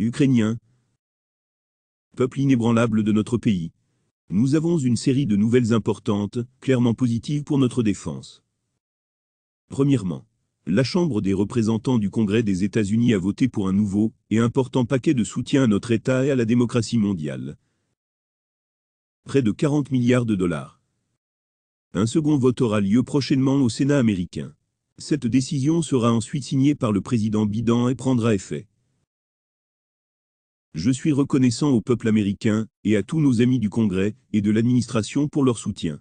Ukrainiens. Peuple inébranlable de notre pays. Nous avons une série de nouvelles importantes, clairement positives pour notre défense. Premièrement, la Chambre des représentants du Congrès des États-Unis a voté pour un nouveau et important paquet de soutien à notre État et à la démocratie mondiale. Près de 40 milliards de dollars. Un second vote aura lieu prochainement au Sénat américain. Cette décision sera ensuite signée par le président Biden et prendra effet. Je suis reconnaissant au peuple américain et à tous nos amis du Congrès et de l'administration pour leur soutien.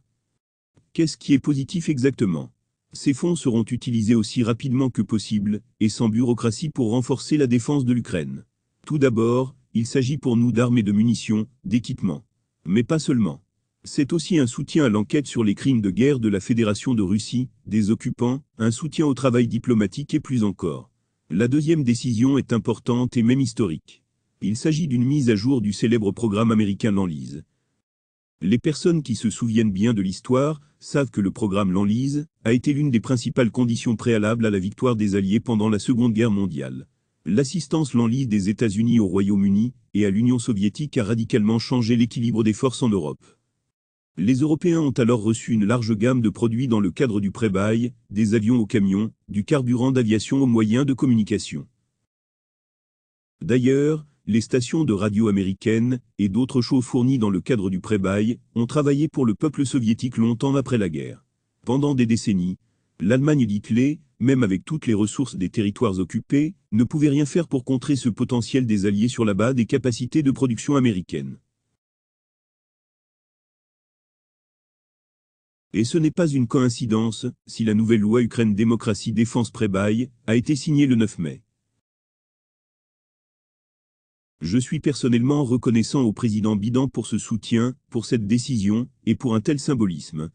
Qu'est-ce qui est positif exactement Ces fonds seront utilisés aussi rapidement que possible et sans bureaucratie pour renforcer la défense de l'Ukraine. Tout d'abord, il s'agit pour nous d'armes et de munitions, d'équipements. Mais pas seulement. C'est aussi un soutien à l'enquête sur les crimes de guerre de la Fédération de Russie, des occupants, un soutien au travail diplomatique et plus encore. La deuxième décision est importante et même historique. Il s'agit d'une mise à jour du célèbre programme américain L'Enlise. Les personnes qui se souviennent bien de l'histoire savent que le programme L'Enlise a été l'une des principales conditions préalables à la victoire des Alliés pendant la Seconde Guerre mondiale. L'assistance L'Enlise des États-Unis au Royaume-Uni et à l'Union soviétique a radicalement changé l'équilibre des forces en Europe. Les Européens ont alors reçu une large gamme de produits dans le cadre du pré-bail, des avions aux camions, du carburant d'aviation aux moyens de communication. D'ailleurs, les stations de radio américaines et d'autres shows fournies dans le cadre du prébail ont travaillé pour le peuple soviétique longtemps après la guerre. Pendant des décennies, l'Allemagne d'Hitler, même avec toutes les ressources des territoires occupés, ne pouvait rien faire pour contrer ce potentiel des alliés sur la base des capacités de production américaines. Et ce n'est pas une coïncidence si la nouvelle loi Ukraine démocratie défense prébail a été signée le 9 mai. Je suis personnellement reconnaissant au président Bidan pour ce soutien, pour cette décision, et pour un tel symbolisme.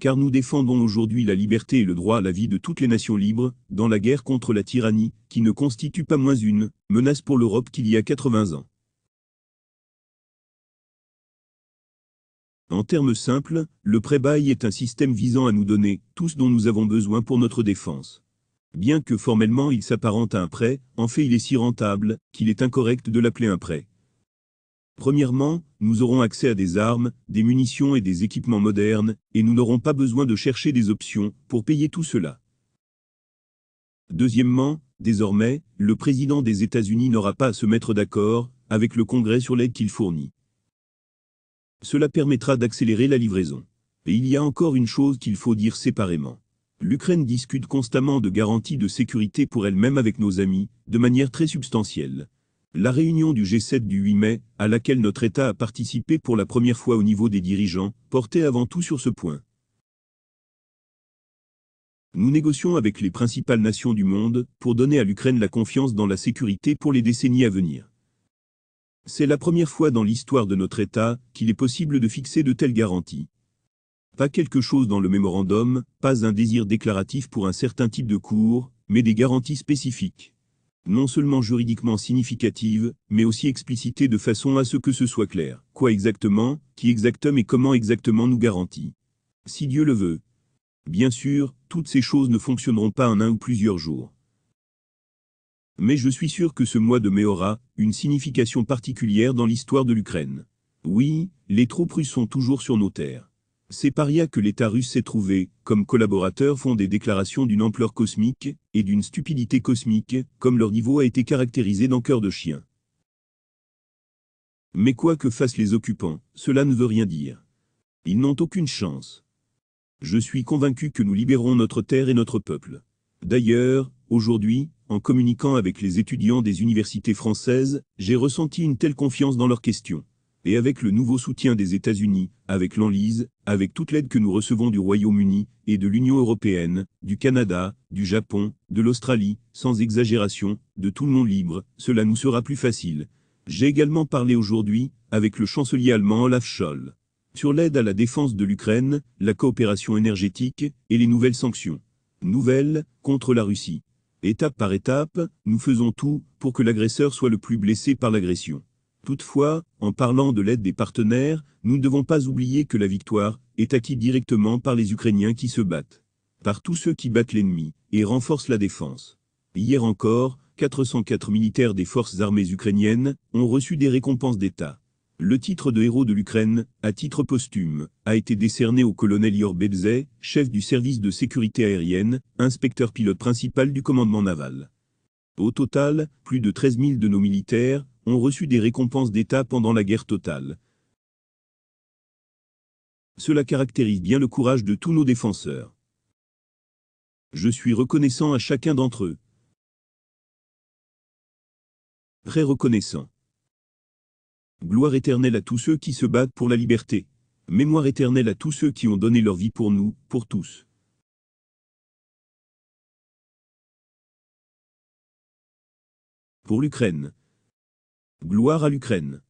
Car nous défendons aujourd'hui la liberté et le droit à la vie de toutes les nations libres, dans la guerre contre la tyrannie, qui ne constitue pas moins une menace pour l'Europe qu'il y a 80 ans. En termes simples, le prébail est un système visant à nous donner tout ce dont nous avons besoin pour notre défense. Bien que formellement il s'apparente à un prêt, en fait il est si rentable, qu'il est incorrect de l'appeler un prêt. Premièrement, nous aurons accès à des armes, des munitions et des équipements modernes, et nous n'aurons pas besoin de chercher des options pour payer tout cela. Deuxièmement, désormais, le président des États-Unis n'aura pas à se mettre d'accord avec le Congrès sur l'aide qu'il fournit. Cela permettra d'accélérer la livraison. Et il y a encore une chose qu'il faut dire séparément. L'Ukraine discute constamment de garanties de sécurité pour elle-même avec nos amis, de manière très substantielle. La réunion du G7 du 8 mai, à laquelle notre État a participé pour la première fois au niveau des dirigeants, portait avant tout sur ce point. Nous négocions avec les principales nations du monde pour donner à l'Ukraine la confiance dans la sécurité pour les décennies à venir. C'est la première fois dans l'histoire de notre État qu'il est possible de fixer de telles garanties. Pas quelque chose dans le mémorandum, pas un désir déclaratif pour un certain type de cours, mais des garanties spécifiques. Non seulement juridiquement significatives, mais aussi explicitées de façon à ce que ce soit clair. Quoi exactement, qui exactement et comment exactement nous garantit. Si Dieu le veut. Bien sûr, toutes ces choses ne fonctionneront pas en un ou plusieurs jours. Mais je suis sûr que ce mois de mai aura une signification particulière dans l'histoire de l'Ukraine. Oui, les troupes russes sont toujours sur nos terres. C'est paria que l'État russe s'est trouvé, comme collaborateurs font des déclarations d'une ampleur cosmique, et d'une stupidité cosmique, comme leur niveau a été caractérisé dans Cœur de Chien. Mais quoi que fassent les occupants, cela ne veut rien dire. Ils n'ont aucune chance. Je suis convaincu que nous libérons notre terre et notre peuple. D'ailleurs, aujourd'hui, en communiquant avec les étudiants des universités françaises, j'ai ressenti une telle confiance dans leurs questions et avec le nouveau soutien des États-Unis, avec l'Enlise, avec toute l'aide que nous recevons du Royaume-Uni et de l'Union européenne, du Canada, du Japon, de l'Australie, sans exagération, de tout le monde libre, cela nous sera plus facile. J'ai également parlé aujourd'hui avec le chancelier allemand Olaf Scholl sur l'aide à la défense de l'Ukraine, la coopération énergétique et les nouvelles sanctions. Nouvelles contre la Russie. Étape par étape, nous faisons tout pour que l'agresseur soit le plus blessé par l'agression. Toutefois, en parlant de l'aide des partenaires, nous ne devons pas oublier que la victoire est acquise directement par les Ukrainiens qui se battent, par tous ceux qui battent l'ennemi et renforcent la défense. Hier encore, 404 militaires des forces armées ukrainiennes ont reçu des récompenses d'État. Le titre de héros de l'Ukraine, à titre posthume, a été décerné au colonel Yor chef du service de sécurité aérienne, inspecteur pilote principal du commandement naval. Au total, plus de 13 000 de nos militaires ont reçu des récompenses d'État pendant la guerre totale. Cela caractérise bien le courage de tous nos défenseurs. Je suis reconnaissant à chacun d'entre eux. Très reconnaissant. Gloire éternelle à tous ceux qui se battent pour la liberté. Mémoire éternelle à tous ceux qui ont donné leur vie pour nous, pour tous. Pour l'Ukraine. Gloire à l'Ukraine.